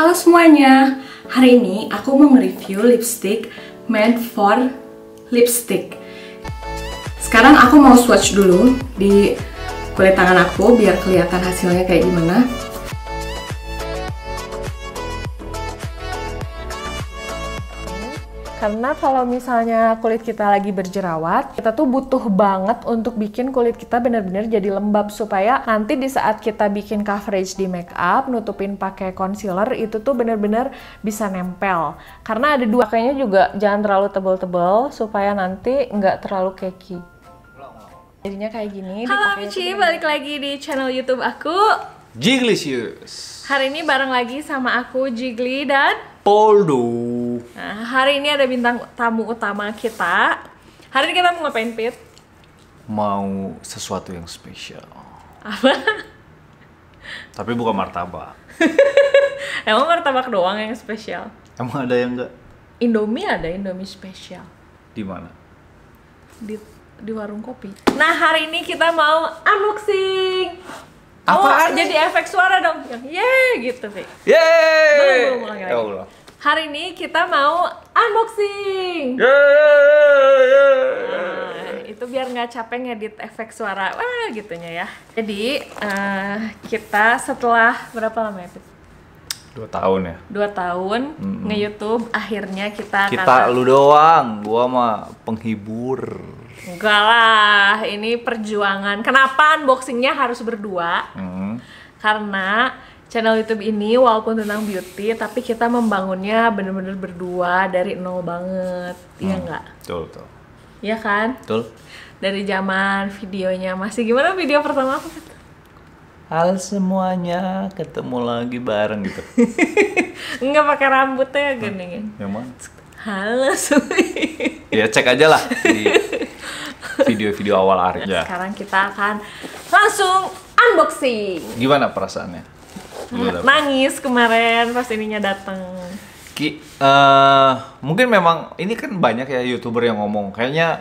Halo semuanya, hari ini aku mau nge-review lipstick meant for lipstick Sekarang aku mau swatch dulu di kulit tangan aku biar kelihatan hasilnya kayak gimana Karena kalau misalnya kulit kita lagi berjerawat, kita tuh butuh banget untuk bikin kulit kita benar-benar jadi lembab supaya nanti di saat kita bikin coverage di make up, nutupin pakai concealer itu tuh benar-benar bisa nempel. Karena ada dua kayaknya juga jangan terlalu tebel-tebel supaya nanti nggak terlalu keki. Jadinya kayak gini. Halo Michi, balik lagi di channel YouTube aku. Jiglicious. Hari ini bareng lagi sama aku Jigli dan Poldo. Nah, hari ini ada bintang tamu utama kita. Hari ini kita mau ngapain, Pit? Mau sesuatu yang spesial. Apa? Tapi bukan martabak. Emang martabak doang yang spesial? Emang ada yang enggak? Indomie ada Indomie spesial. Di mana? Di di warung kopi. Nah, hari ini kita mau unboxing. Apaan? Oh, jadi efek suara dong. Yang ye gitu, Sih. Yeay! Ya Allah. Hari ini kita mau unboxing. Nah, itu biar nggak capek ngedit efek suara, wah gitunya ya. Jadi uh, kita setelah berapa lama ya? dua tahun ya dua tahun mm -hmm. nge YouTube akhirnya kita kita kata, lu doang gua mah penghibur enggak lah ini perjuangan kenapa unboxingnya harus berdua mm -hmm. karena channel YouTube ini walaupun tentang beauty tapi kita membangunnya bener-bener berdua dari nol banget iya ya hmm, enggak betul betul iya kan betul dari zaman videonya masih gimana video pertama aku hal semuanya ketemu lagi bareng gitu Enggak pakai rambutnya gini Ya memang halo semuanya ya cek aja lah di video-video awal Ari sekarang kita akan langsung unboxing gimana perasaannya nangis kemarin pas ininya datang Ki, uh, mungkin memang ini kan banyak ya youtuber yang ngomong kayaknya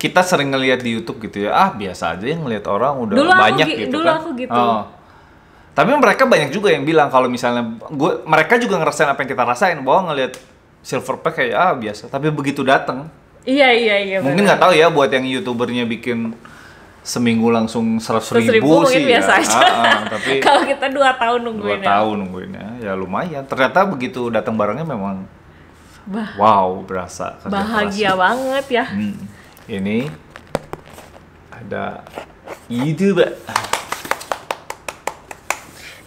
kita sering ngelihat di YouTube gitu ya ah biasa aja yang ngelihat orang udah dulu banyak aku, gitu dulu kan. aku gitu. Oh. Tapi mereka banyak juga yang bilang kalau misalnya gue mereka juga ngerasain apa yang kita rasain bahwa ngelihat silver pack kayak ah biasa tapi begitu datang iya iya iya mungkin nggak tahu ya buat yang youtubernya bikin seminggu langsung seratus ribu, ribu sih biasa ya. aja. Ah, ah, tapi kalau kita dua tahun nungguin. Dua ya. tahun nungguinnya, ya lumayan. Ternyata begitu datang barangnya memang bah wow berasa. Bahagia banget ya. Hmm. Ini ada mbak.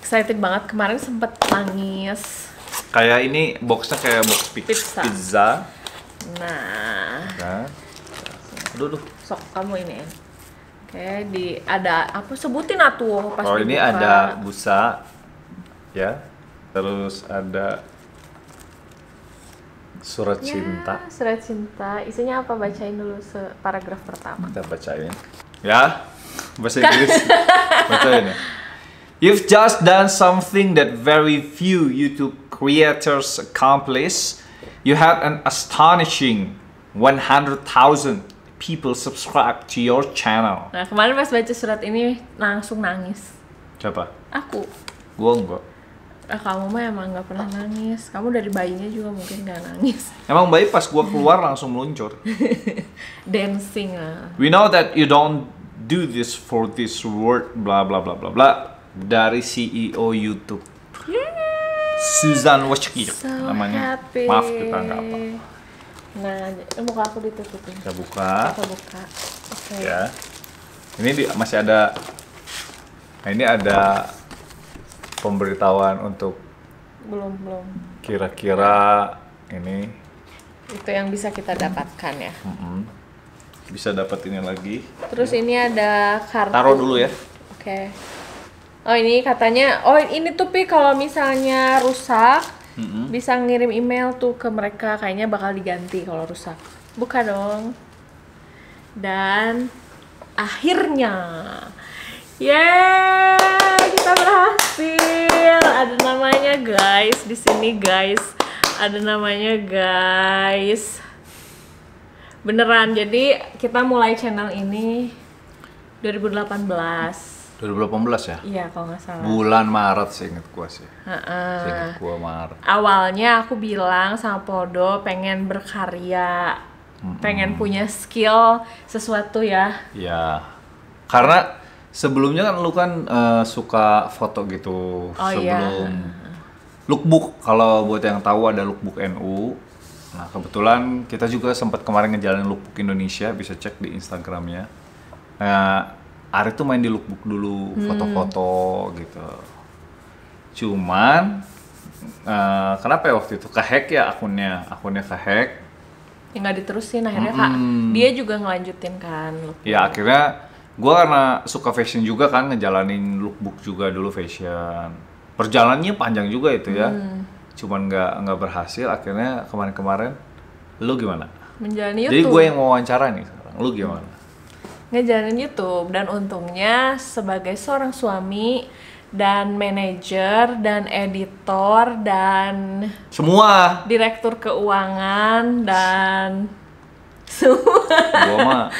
Excited banget kemarin sempet nangis. Kayak ini boxnya kayak box pizza. pizza. Nah. nah. Aduh, duh. Sok kamu ini. Oke, di ada apa sebutin atuh pas Oh, ini ada busa ya. Terus ada surat ya, cinta. Surat cinta. Isinya apa? Bacain dulu paragraf pertama. Kita bacain. Ya. Bahasa Inggris. bacain ya. You've just done something that very few YouTube creators accomplish. You have an astonishing 100,000 people subscribe to your channel. Nah, kemarin pas baca surat ini langsung nangis. Siapa? Aku. Gua enggak. Ah, kamu mah emang nggak pernah nangis. Kamu dari bayinya juga mungkin nggak nangis. Emang bayi pas gua keluar langsung meluncur. Dancing lah. We know that you don't do this for this world, bla bla bla bla bla dari CEO YouTube. Susan Wojcicki so namanya. Happy. Maaf kita nggak apa. Nah, muka aku ditutupin. Kita buka. Kita buka. Oke. Okay. Ya. Ini di, masih ada. Nah, ini ada pemberitahuan untuk. Belum belum. Kira-kira ini. Itu yang bisa kita dapatkan ya. Mm -hmm. Bisa dapat ini lagi. Terus ini ada kartu. Taruh dulu ya. Oke. Okay. Oh ini katanya, oh ini tuh pi kalau misalnya rusak hmm bisa ngirim email tuh ke mereka kayaknya bakal diganti kalau rusak buka dong dan akhirnya yeah kita berhasil ada namanya guys di sini guys ada namanya guys beneran jadi kita mulai channel ini 2018 2018 ya? Iya kalau nggak salah. Bulan Maret sih inget gua sih. Uh-uh. Inget gua Maret. Awalnya aku bilang sama Podo pengen berkarya, mm -hmm. pengen punya skill sesuatu ya. Iya. Karena sebelumnya kan lu kan uh, suka foto gitu oh, iya. sebelum iya. lookbook kalau buat yang tahu ada lookbook NU. Nah kebetulan kita juga sempat kemarin ngejalanin lookbook Indonesia bisa cek di Instagramnya. Nah, Ari tuh main di lookbook dulu hmm. foto-foto hmm. gitu cuman uh, kenapa ya waktu itu kehack ya akunnya akunnya kehack ya nggak diterusin akhirnya -hmm. kak dia juga ngelanjutin kan lookbook. ya akhirnya gue karena suka fashion juga kan ngejalanin lookbook juga dulu fashion perjalanannya panjang juga itu ya hmm. cuman nggak nggak berhasil akhirnya kemarin-kemarin lu gimana menjalani jadi gue yang mau wawancara nih sekarang lu gimana ngejalanin YouTube dan untungnya sebagai seorang suami dan manajer dan editor dan semua direktur keuangan dan semua.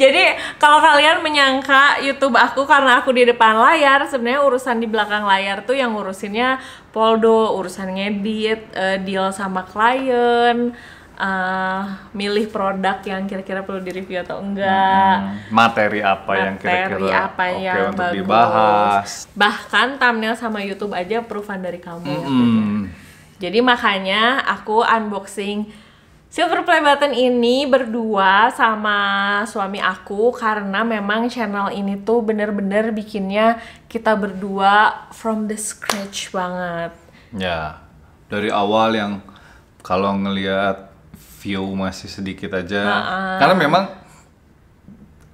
Jadi kalau kalian menyangka YouTube aku karena aku di depan layar, sebenarnya urusan di belakang layar tuh yang ngurusinnya Poldo, urusan ngedit, uh, eh, deal sama klien, uh, milih produk yang kira-kira perlu direview atau enggak. Hmm, materi apa materi yang kira-kira apa okay untuk bagus. dibahas. Bahkan thumbnail sama YouTube aja proofan dari kamu. Hmm. Ya, Jadi makanya aku unboxing Silver Play Button ini berdua sama suami aku karena memang channel ini tuh bener-bener bikinnya kita berdua from the scratch banget. Ya, dari awal yang kalau ngelihat view masih sedikit aja uh -uh. karena memang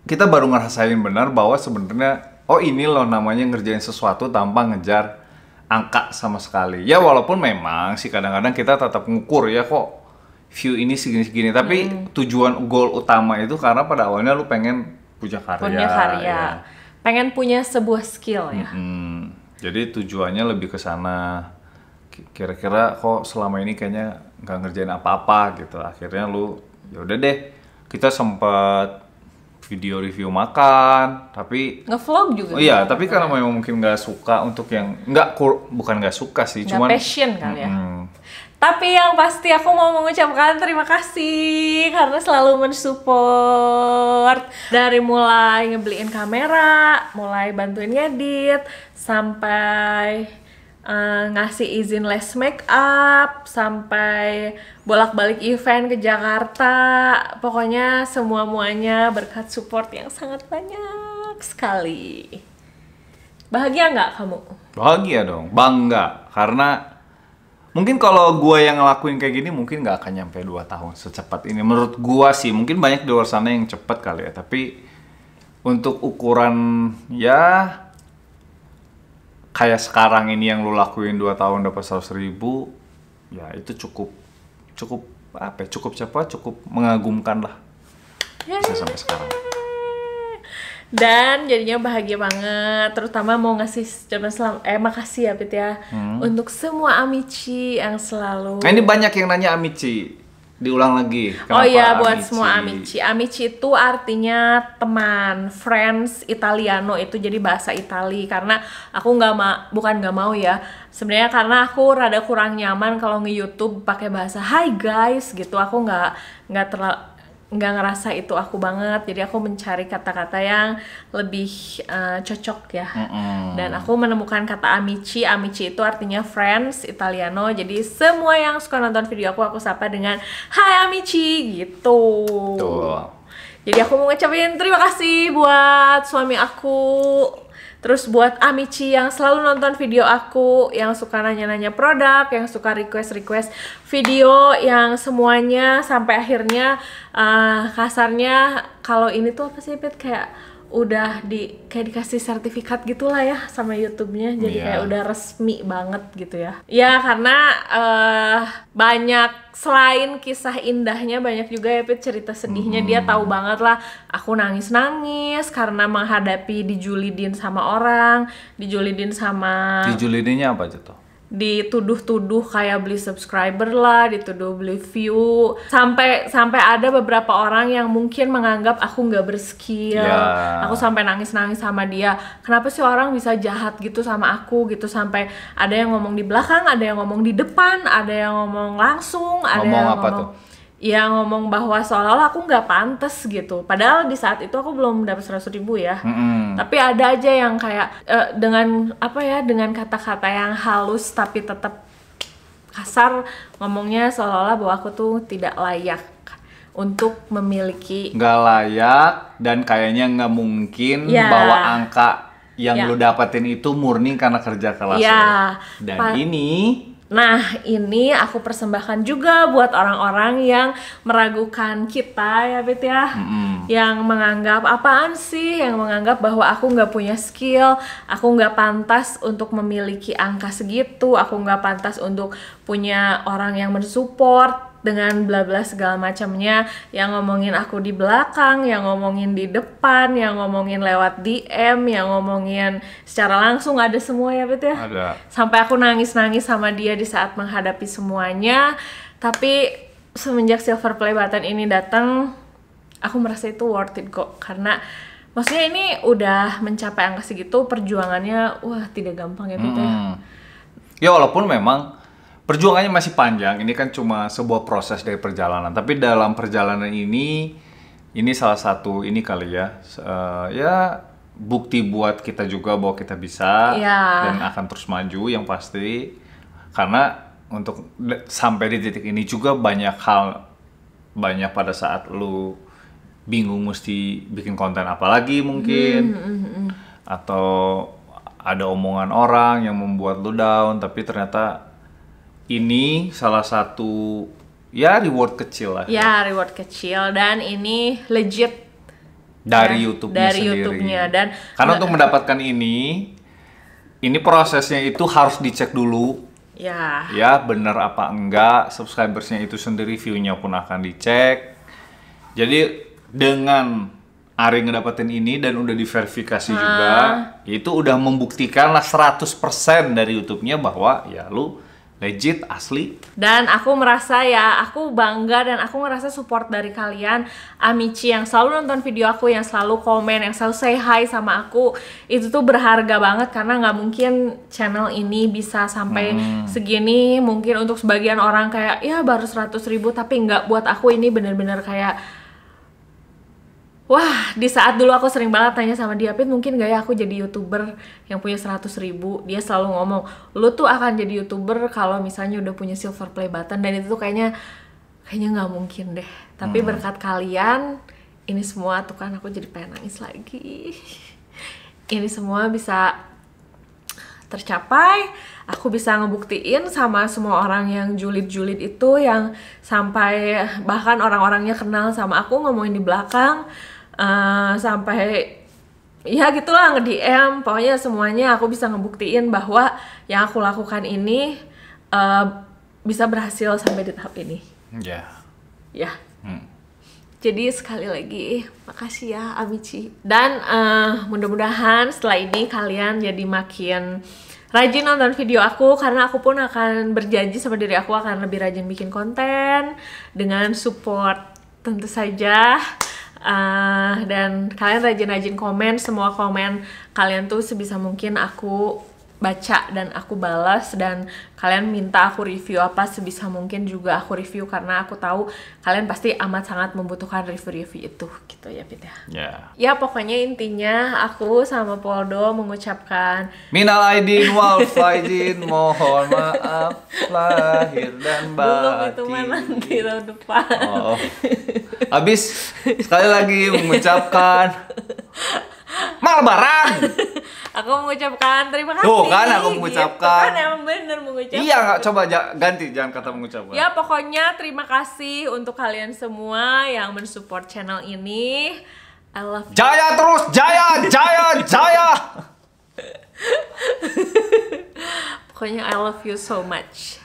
kita baru ngerasain benar bahwa sebenarnya oh ini loh namanya ngerjain sesuatu tanpa ngejar angka sama sekali ya walaupun memang sih kadang-kadang kita tetap ngukur ya kok view ini segini-segini tapi hmm. tujuan goal utama itu karena pada awalnya lu pengen punya karya punya karya ya. pengen punya sebuah skill ya hmm. jadi tujuannya lebih ke sana kira-kira kok selama ini kayaknya nggak ngerjain apa-apa gitu akhirnya lu ya udah deh kita sempet video review makan tapi ngevlog juga oh iya tapi karena memang mungkin nggak suka untuk yang nggak kur bukan nggak suka sih gak cuman passion kali ya mm, tapi yang pasti aku mau mengucapkan terima kasih karena selalu mensupport dari mulai ngebeliin kamera, mulai bantuin ngedit sampai uh, ngasih izin les make up sampai bolak-balik event ke Jakarta pokoknya semua muanya berkat support yang sangat banyak sekali bahagia nggak kamu bahagia dong bangga karena mungkin kalau gue yang ngelakuin kayak gini mungkin nggak akan nyampe 2 tahun secepat ini menurut gue sih mungkin banyak di luar sana yang cepat kali ya tapi untuk ukuran ya kayak sekarang ini yang lu lakuin 2 tahun dapat 100 ribu ya itu cukup cukup apa ya, cukup cepat cukup mengagumkan lah bisa sampai sekarang dan jadinya bahagia banget terutama mau ngasih ucapan selam eh makasih ya Pit ya hmm. untuk semua Amici yang selalu nah, ini banyak yang nanya Amici diulang lagi. Oh kenapa oh iya buat amici? semua amici. Amici itu artinya teman, friends, Italiano itu jadi bahasa Itali karena aku nggak ma bukan nggak mau ya. Sebenarnya karena aku rada kurang nyaman kalau nge YouTube pakai bahasa Hi guys gitu. Aku nggak nggak terlalu nggak ngerasa itu aku banget jadi aku mencari kata-kata yang lebih uh, cocok ya mm -hmm. dan aku menemukan kata amici amici itu artinya friends Italiano jadi semua yang suka nonton video aku aku sapa dengan hai amici gitu Tuh. jadi aku mau ngucapin terima kasih buat suami aku Terus buat Amici yang selalu nonton video aku, yang suka nanya-nanya produk, yang suka request-request video, yang semuanya sampai akhirnya uh, kasarnya kalau ini tuh apa sih Pit kayak udah di kayak dikasih sertifikat gitulah ya sama YouTube-nya jadi yeah. kayak udah resmi banget gitu ya ya karena uh, banyak selain kisah indahnya banyak juga ya Pit cerita sedihnya mm -hmm. dia tahu banget lah aku nangis nangis karena menghadapi dijulidin sama orang dijulidin sama dijulidinnya apa tuh dituduh-tuduh kayak beli subscriber lah, dituduh beli view, sampai sampai ada beberapa orang yang mungkin menganggap aku nggak berskill, yeah. aku sampai nangis-nangis sama dia. Kenapa sih orang bisa jahat gitu sama aku gitu sampai ada yang ngomong di belakang, ada yang ngomong di depan, ada yang ngomong langsung, ada ngomong yang apa ngomong. Tuh? ya ngomong bahwa seolah-olah aku nggak pantas gitu. Padahal di saat itu aku belum dapat seratus ribu ya. Mm-hmm. Tapi ada aja yang kayak uh, dengan apa ya dengan kata-kata yang halus tapi tetap kasar ngomongnya seolah-olah bahwa aku tuh tidak layak untuk memiliki nggak layak dan kayaknya nggak mungkin yeah. bahwa angka yang yeah. lo dapetin itu murni karena kerja keras yeah. Dan pa- ini Nah, ini aku persembahkan juga buat orang-orang yang meragukan kita ya, Pit ya. Mm-hmm. Yang menganggap apaan sih? Yang menganggap bahwa aku nggak punya skill, aku nggak pantas untuk memiliki angka segitu, aku nggak pantas untuk punya orang yang mensupport dengan bla bla segala macamnya yang ngomongin aku di belakang, yang ngomongin di depan, yang ngomongin lewat DM, yang ngomongin secara langsung ada semua ya Bet ya. Ada. Sampai aku nangis-nangis sama dia di saat menghadapi semuanya. Tapi semenjak Silver Play Button ini datang, aku merasa itu worth it kok karena maksudnya ini udah mencapai angka segitu perjuangannya wah tidak gampang ya Bet ya. -hmm. Ya walaupun memang perjuangannya masih panjang. Ini kan cuma sebuah proses dari perjalanan. Tapi dalam perjalanan ini, ini salah satu ini kali ya, uh, ya bukti buat kita juga bahwa kita bisa yeah. dan akan terus maju yang pasti. Karena untuk sampai di titik ini juga banyak hal, banyak pada saat lu bingung mesti bikin konten apa lagi mungkin mm, hmm atau ada omongan orang yang membuat lu down tapi ternyata ini salah satu ya reward kecil lah. Ya, reward kecil dan ini legit dari ya, YouTube dari sendiri. YouTube-nya dan karena untuk mendapatkan ini ini prosesnya itu harus dicek dulu. Ya. Ya, benar apa enggak subscribersnya itu sendiri view-nya pun akan dicek. Jadi dengan Ari ngedapetin ini dan udah diverifikasi nah. juga, ah. itu udah membuktikan lah 100% dari YouTube-nya bahwa ya lu legit asli dan aku merasa ya aku bangga dan aku ngerasa support dari kalian Amici yang selalu nonton video aku yang selalu komen yang selalu say hi sama aku itu tuh berharga banget karena nggak mungkin channel ini bisa sampai hmm. segini mungkin untuk sebagian orang kayak ya baru seratus ribu tapi nggak buat aku ini bener-bener kayak Wah, di saat dulu aku sering banget tanya sama dia, Pit, mungkin gak ya aku jadi YouTuber yang punya 100 ribu? Dia selalu ngomong, lu tuh akan jadi YouTuber kalau misalnya udah punya silver play button. Dan itu tuh kayaknya, kayaknya gak mungkin deh. Tapi hmm. berkat kalian, ini semua tuh kan aku jadi pengen nangis lagi. ini semua bisa tercapai. Aku bisa ngebuktiin sama semua orang yang julid-julid itu yang sampai bahkan orang-orangnya kenal sama aku ngomongin di belakang uh, sampai ya gitulah nge DM pokoknya semuanya aku bisa ngebuktiin bahwa yang aku lakukan ini uh, bisa berhasil sampai di tahap ini ya yeah. ya yeah. hmm. jadi sekali lagi makasih ya Amici dan uh, mudah-mudahan setelah ini kalian jadi makin rajin nonton video aku karena aku pun akan berjanji sama diri aku akan lebih rajin bikin konten dengan support tentu saja Uh, dan kalian rajin-rajin komen, semua komen kalian tuh sebisa mungkin aku baca dan aku balas dan kalian minta aku review apa sebisa mungkin juga aku review karena aku tahu kalian pasti amat sangat membutuhkan review-review itu gitu ya pita ya. ya. Ya pokoknya intinya aku sama Poldo mengucapkan minal aidin wal faizin mohon maaf lahir dan batin. Belum itu nanti Oh. Habis sekali lagi mengucapkan malam aku mengucapkan terima kasih. Tuh kan aku mengucapkan. Gitu kan emang bener mengucapkan. Iya nggak coba ganti jangan kata mengucapkan. Ya pokoknya terima kasih untuk kalian semua yang mensupport channel ini. I love you. Jaya terus, jaya, jaya, jaya. pokoknya I love you so much.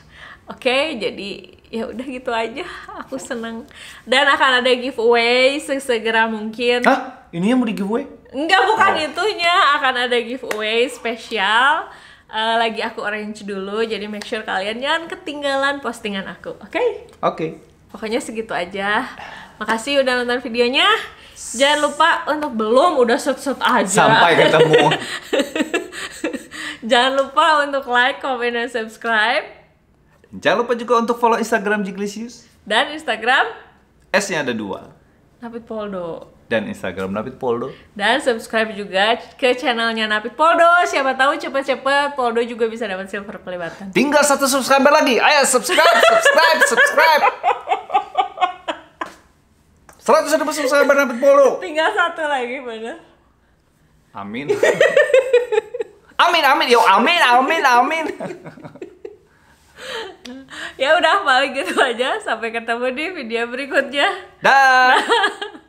Oke, okay, jadi ya udah gitu aja. Aku seneng dan akan ada giveaway sesegera mungkin. Hah? Ini yang mau di giveaway? Enggak bukan oh. itunya, akan ada giveaway spesial. Uh, lagi aku orange dulu, jadi make sure kalian jangan ketinggalan postingan aku, oke? Okay? Oke. Okay. Pokoknya segitu aja. Makasih udah nonton videonya. Jangan lupa untuk belum udah shot-shot aja. Sampai ketemu. Jangan lupa untuk like, comment dan subscribe. Jangan lupa juga untuk follow Instagram Jiglisius. Dan Instagram S-nya ada dua. Tapi Poldo dan Instagram Napit Poldo. Dan subscribe juga ke channelnya Napit Poldo. Siapa tahu cepet-cepet Poldo juga bisa dapat silver play Tinggal satu subscriber lagi. Ayo subscribe, subscribe, subscribe. Seratus ribu subscriber Napit Poldo. Tinggal satu lagi mana? Amin. amin, amin. Yo, amin, amin, amin. ya udah paling gitu aja. Sampai ketemu di video berikutnya. Dah. Da